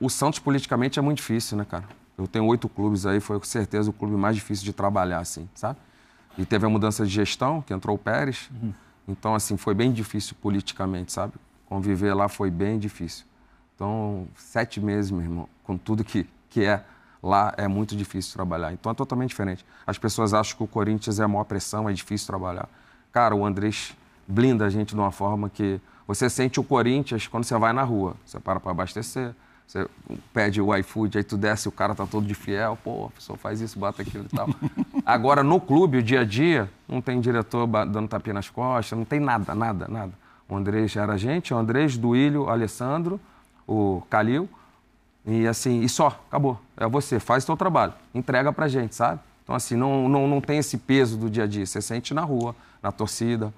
O Santos, politicamente, é muito difícil, né, cara? Eu tenho oito clubes aí, foi com certeza o clube mais difícil de trabalhar, assim, sabe? E teve a mudança de gestão, que entrou o Pérez. Uhum. Então, assim, foi bem difícil politicamente, sabe? Conviver lá foi bem difícil. Então, sete meses, meu irmão, com tudo que, que é lá, é muito difícil trabalhar. Então, é totalmente diferente. As pessoas acham que o Corinthians é a maior pressão, é difícil trabalhar. Cara, o Andrés blinda a gente de uma forma que você sente o Corinthians quando você vai na rua. Você para para abastecer, você pede o iFood, aí tu desce o cara tá todo de fiel, pô, a pessoa faz isso, bate aquilo e tal. Agora, no clube, o dia a dia, não tem diretor dando tapinha nas costas, não tem nada, nada, nada. O Andrés era a gente, o Andrés, Duílio, o Alessandro, o Calil, e assim, e só, acabou. É você, faz teu trabalho, entrega pra gente, sabe? Então, assim, não, não, não tem esse peso do dia a dia. Você sente na rua, na torcida.